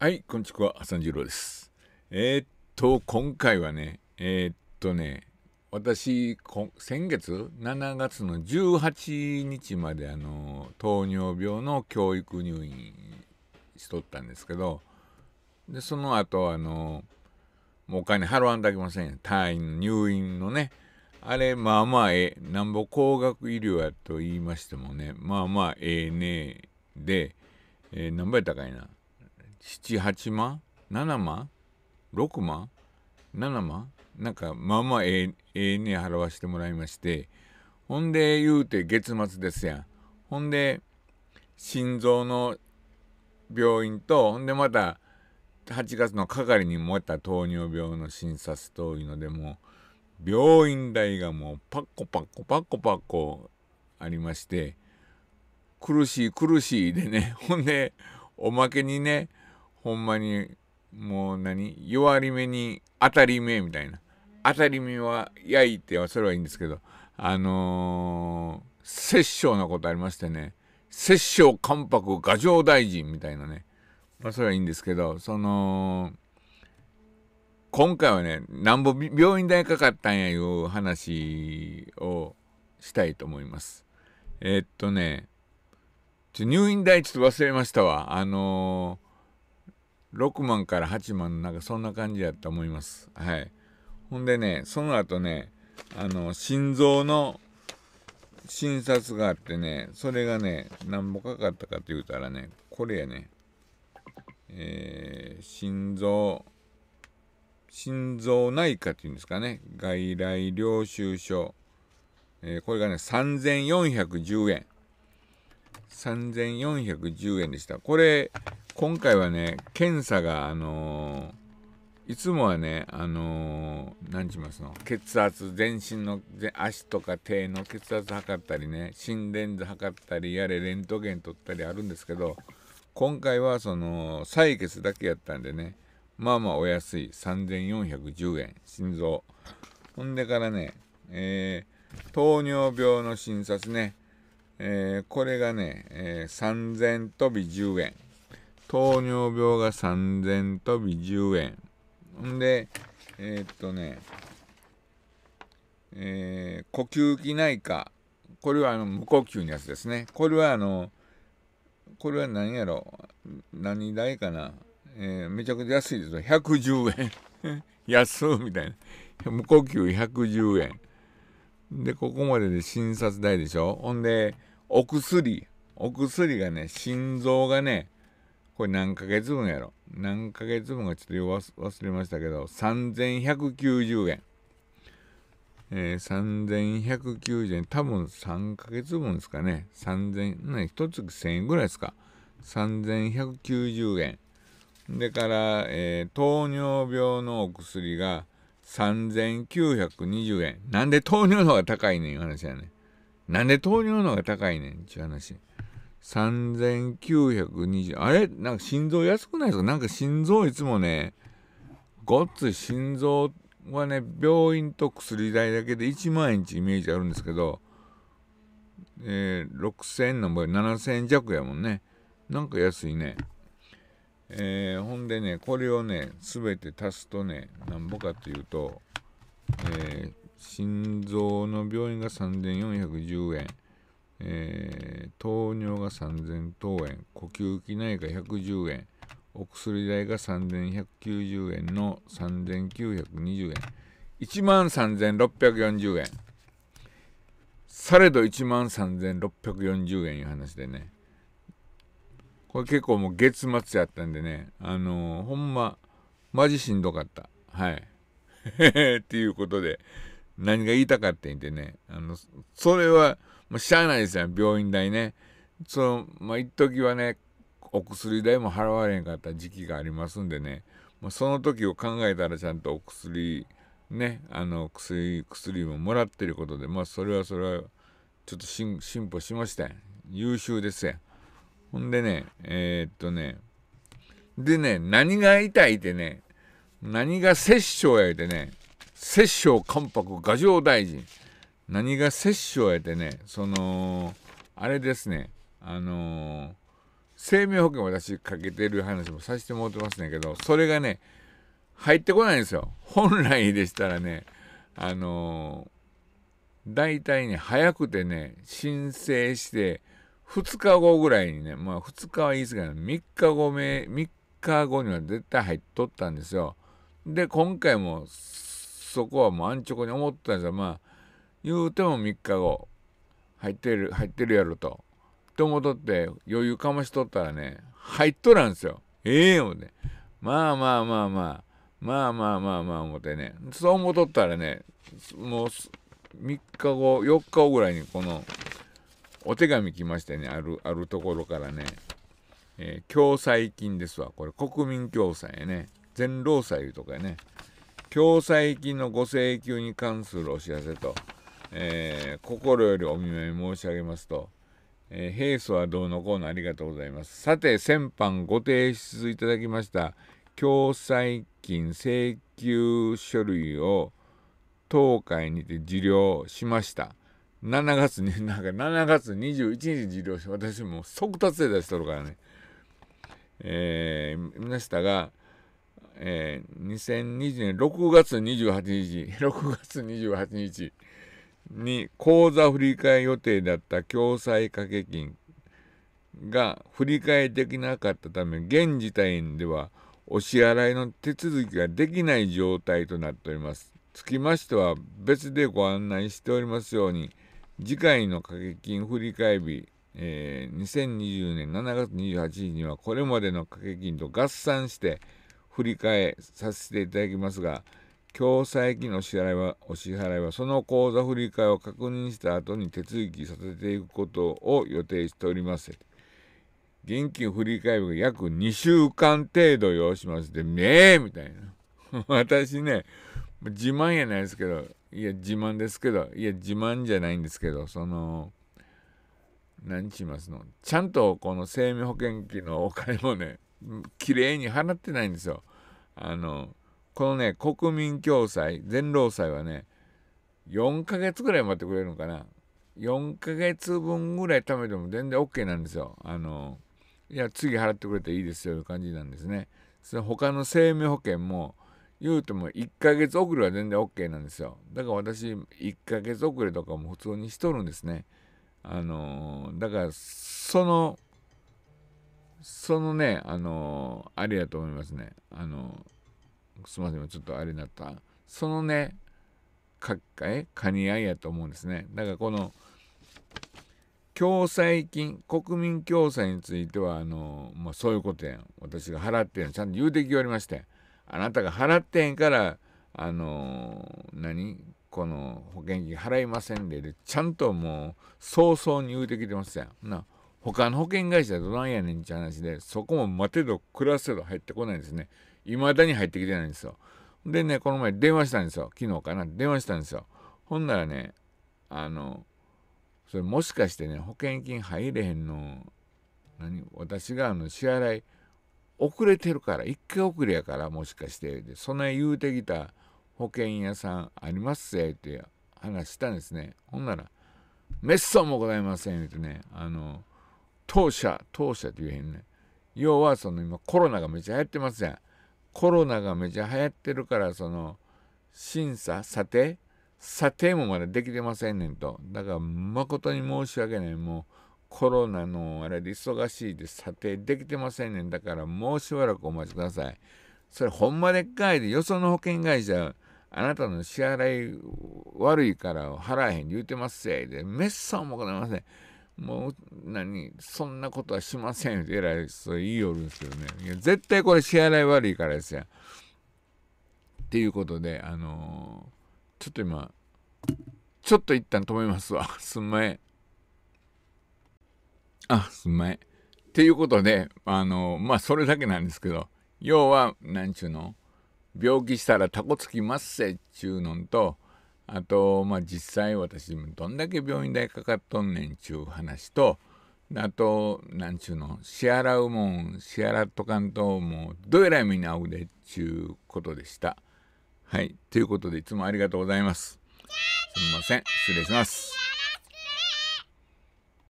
はい、こんにちは、三次郎です。えー、っと、今回はね、えー、っとね、私、先月、7月の18日まで、あの、糖尿病の教育入院しとったんですけど、で、その後、あの、もうお金払わんとあきません退院、入院のね、あれ、まあまあええ、なんぼ高額医療やと言いましてもね、まあまあええねで、えー、なんぼやったかいな。78万7万6万7万なんかまあまあええに払わしてもらいましてほんで言うて月末ですやんほんで心臓の病院とほんでまた8月の係にもった糖尿病の診察というのでも病院代がもうパッコパッコパッコパッコありまして苦しい苦しいでね ほんでおまけにねほんまにもう何弱り目に当たり目みたいな当たり目はやいってそれはいいんですけどあのー、殺生なことありましてね摂政関白牙城大臣みたいなねまあそれはいいんですけどその今回はねなんぼ病院代かかったんやいう話をしたいと思いますえー、っとね入院代ちょっと忘れましたわあのー6万から8万なんかそんな感じやと思いますはいほんでねその後ねあの心臓の診察があってねそれがね何ぼかかったかって言うたらねこれやねえー、心臓心臓内科っていうんですかね外来領収書、えー、これがね3410円3410円でした。これ、今回はね、検査が、あのー、いつもはね、あのー、何しますの血圧、全身の足とか手の血圧測ったりね、心電図測ったり、やれ、レントゲン取ったりあるんですけど、今回はその採血だけやったんでね、まあまあお安い、3410円、心臓。ほんでからね、えー、糖尿病の診察ね、えー、これがね、えー、3000飛び10円。糖尿病が3000飛び10円。んで、えー、っとね、えー、呼吸器内科。これはあの無呼吸のやつですね。これはあの、これは何やろ何代かな、えー、めちゃくちゃ安いですよ。110円。安みたいな。無呼吸110円。で、ここまでで診察代でしょ。ほんで、お薬、お薬がね、心臓がね、これ何ヶ月分やろ。何ヶ月分がちょっと忘れましたけど、3190円。えー、3190円、多分3ヶ月分ですかね。3000、ね、1月1000円ぐらいですか。3190円。でから、えー、糖尿病のお薬が3920円。なんで糖尿の方が高いねんいう話やねん。なんで糖尿の方が高いねんっていう話。3920あれなんか心臓安くないですかなんか心臓いつもねごっつい心臓はね病院と薬代だけで1万円ちイメージあるんですけど、えー、6000の場合7000円弱やもんねなんか安いねえー、ほんでねこれをね全て足すとねなんぼかというと、え心臓の病院が3410円、えー、糖尿が3000等円、呼吸器内科110円、お薬代が3190円の3920円、1万3640円。されど1万3640円いう話でね。これ結構もう月末やったんでね、あのー、ほんま、マジしんどかった。はい。っていうことで。何が言いたかって言ってね、あの、それは、もうしゃあないですよ、病院代ね。その、まあ、一時はね、お薬代も払われへんかった時期がありますんでね、まあ、その時を考えたらちゃんとお薬、ね、あの、薬、薬ももらってることで、まあ、それはそれは、ちょっと進歩しましたよ。優秀ですやほんでね、えー、っとね、でね、何が痛いってね、何が殺生や言うてね、摂政関白牙城大臣何が摂政やてねそのあれですねあのー、生命保険私かけてる話もさせてもらってますねんけどそれがね入ってこないんですよ本来でしたらねあのー、大体ね早くてね申請して2日後ぐらいにねまあ2日はいいですけど3日後目3日後には絶対入っとったんですよで今回もそこはもう安直に思ったんですよまあ言うても3日後入ってる入ってるやろと。と思とって余裕かましとったらね入っとらんすよ。ええー、思まあまあまあまあまあまあまあまあ思ってねそう思とったらねもう3日後4日後ぐらいにこのお手紙来ましてねあるあるところからね、えー、共済金ですわこれ国民共済やね全労災とかね共済金のご請求に関するお知らせと、えー、心よりお見舞い申し上げますと、えー、平素はどうのこうのありがとうございます。さて、先般ご提出いただきました、共済金請求書類を当会にて受領しました。7月に、なんか7月21日受領し私も即達で出しとるからね。えー、見ましたが、えー、2020年6月28日、6 月28日に口座振替予定だった共済掛け金が振り替えできなかったため、現時点ではお支払いの手続きができない状態となっております。つきましては別でご案内しておりますように、次回の掛け金振替日、えー、2020年7月28日にはこれまでの掛け金と合算して、振り替えさせていただきますが、共済金の支払いはお支払いはその口座振り替えを確認した後に手続きさせていくことを予定しております。現金振り替えが約2週間程度要しますで、ねえみたいな。私ね、自慢やないですけど、いや、自慢ですけど、いや、自慢じゃないんですけど、その、何しますのちゃんとこの生命保険金のお金もね、綺麗に払ってないんですよ。あのこのね国民共済全労災はね4ヶ月ぐらい待ってくれるのかな4ヶ月分ぐらい貯めても全然 OK なんですよあのいや次払ってくれていいですよという感じなんですねその他の生命保険も言うても1ヶ月遅れは全然 OK なんですよだから私1ヶ月遅れとかも普通にしとるんですねあのだからそのそのね、あのー、あれやと思いますね。あのー、すみません、ちょっとあれになった。そのね、かえかにあいやと思うんですね。だからこの、共済金、国民共済については、あのー、まあ、そういうことやん。私が払ってんちゃんと言うてきよりまして。あなたが払ってへんから、あの何この保険金払いませんで、で、ちゃんともう、早々に言うてきてますやん。な。他の保険会社どないやねんって話で、そこも待てど暮らせど入ってこないんですね。いまだに入ってきてないんですよ。でね、この前電話したんですよ。昨日かな。電話したんですよ。ほんならね、あの、それもしかしてね、保険金入れへんの、何私があの支払い遅れてるから、一回遅れやから、もしかして、でそんな言うてきた保険屋さんありますぜって話したんですね。ほんなら、めっそうもございません、言うてね、あの、当社当社って言えへんね要はその今コロナがめちゃ流行ってますやんコロナがめちゃ流行ってるからその審査査定査定もまだできてませんねんとだから誠に申し訳ないもうコロナのあれで忙しいで査定できてませんねんだからもうしばらくお待ちくださいそれほんまでっかいでよその保険会社あなたの支払い悪いから払えへん言うてますせいでめっそうもございませんもう何そんなことはしませんって偉い人言いよるんですよねいや絶対これ支払い悪いからですよ。っていうことであのー、ちょっと今ちょっと一旦止めますわ すんまえあすんまえっていうことであのー、まあそれだけなんですけど要はなんちゅうの病気したらタコつきますせっちゅうのんとあと、まあ、実際私どんだけ病院代かかっとんねんちゅう話とあとなんちゅうの支払うもん支払っとかんともうどうやらみんな会うでちゅうことでした。はいということでいつもありがとうございます。すみません失礼します。